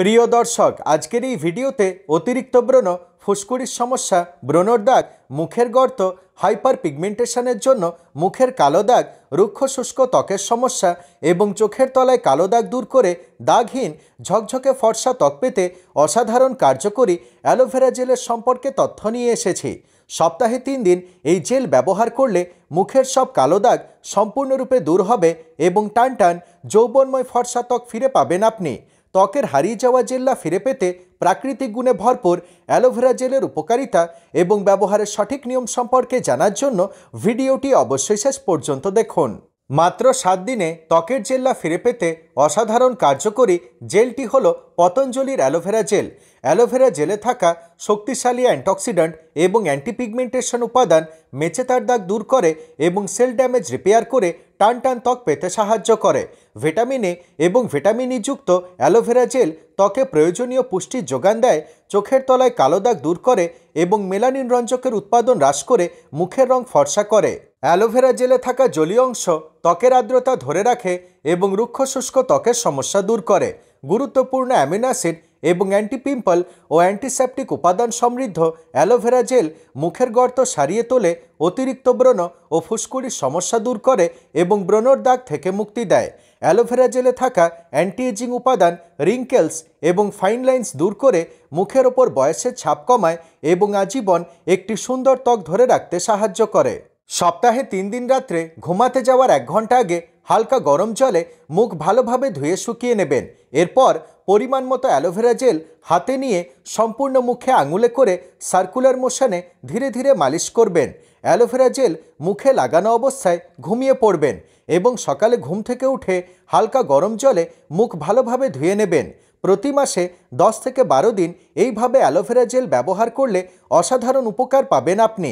প্রিয় দর্শক আজকের এই ভিডিওতে অতিরিক্ত ব্রণ ফুসকুড়ির সমস্যা ব্রণর দাগ মুখের গর্ত হাইপার পিগমেন্টেশনের জন্য মুখের কালো দাগ রুক্ষ শুষ্ক ত্বকের সমস্যা এবং চোখের তলায় কালো দাগ দূর করে দাগহীন ঝকঝকে ফর্সা ত্বক পেতে অসাধারণ কার্যকরী অ্যালোভেরা জেলের সম্পর্কে তথ্য নিয়ে এসেছি সপ্তাহে তিন দিন এই জেল ব্যবহার করলে মুখের সব কালো দাগ সম্পূর্ণরূপে দূর হবে এবং টান টান যৌবনময় ফর্সা ত্বক ফিরে পাবেন আপনি ত্বকের হারিয়ে যাওয়া জেল্লা ফিরে পেতে প্রাকৃতিক গুণে ভরপুর অ্যালোভেরা জেলের উপকারিতা এবং ব্যবহারের সঠিক নিয়ম সম্পর্কে জানার জন্য ভিডিওটি অবশ্যই শেষ পর্যন্ত দেখুন মাত্র সাত দিনে ত্বকের জেল্লা ফিরে পেতে অসাধারণ কার্যকরী জেলটি হল পতঞ্জলির অ্যালোভেরা জেল অ্যালোভেরা জেলে থাকা শক্তিশালী অ্যান্টঅক্সিডেন্ট এবং অ্যান্টিপিগমেন্টেশন উপাদান মেচেতার দাগ দূর করে এবং সেল ড্যামেজ রিপেয়ার করে টান টান ত্বক পেতে সাহায্য করে ভিটামিন এ এবং ভিটামিন যুক্ত অ্যালোভেরা জেল ত্বকে প্রয়োজনীয় পুষ্টির যোগান দেয় চোখের তলায় কালো দাগ দূর করে এবং মেলানিন রঞ্জকের উৎপাদন হ্রাস করে মুখের রং ফর্সা করে অ্যালোভেরা জেলে থাকা জলীয় অংশ ত্বকের আর্দ্রতা ধরে রাখে এবং রুক্ষ শুষ্ক ত্বকের সমস্যা দূর করে গুরুত্বপূর্ণ অ্যামিনো অ্যাসিড এবং পিম্পল ও অ্যান্টিসেপটিক উপাদান সমৃদ্ধ অ্যালোভেরা জেল মুখের গর্ত সারিয়ে তোলে অতিরিক্ত ব্রণ ও ফুসকুড়ির সমস্যা দূর করে এবং ব্রণর দাগ থেকে মুক্তি দেয় অ্যালোভেরা জেলে থাকা অ্যান্টিএজিং উপাদান রিঙ্কেলস এবং ফাইন লাইন্স দূর করে মুখের ওপর বয়সের ছাপ কমায় এবং আজীবন একটি সুন্দর ত্বক ধরে রাখতে সাহায্য করে সপ্তাহে তিন দিন রাত্রে ঘুমাতে যাওয়ার এক ঘন্টা আগে হালকা গরম জলে মুখ ভালোভাবে ধুয়ে শুকিয়ে নেবেন এরপর পরিমাণ মতো অ্যালোভেরা জেল হাতে নিয়ে সম্পূর্ণ মুখে আঙুলে করে সার্কুলার মোশনে ধীরে ধীরে মালিশ করবেন অ্যালোভেরা জেল মুখে লাগানো অবস্থায় ঘুমিয়ে পড়বেন এবং সকালে ঘুম থেকে উঠে হালকা গরম জলে মুখ ভালোভাবে ধুয়ে নেবেন প্রতি মাসে দশ থেকে বারো দিন এইভাবে অ্যালোভেরা জেল ব্যবহার করলে অসাধারণ উপকার পাবেন আপনি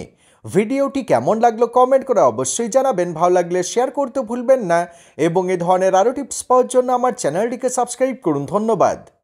ভিডিওটি কেমন লাগলো কমেন্ট করে অবশ্যই জানাবেন ভালো লাগলে শেয়ার করতে ভুলবেন না এবং এ ধরনের আরও টিপস পাওয়ার জন্য আমার চ্যানেলটিকে সাবস্ক্রাইব করুন ধন্যবাদ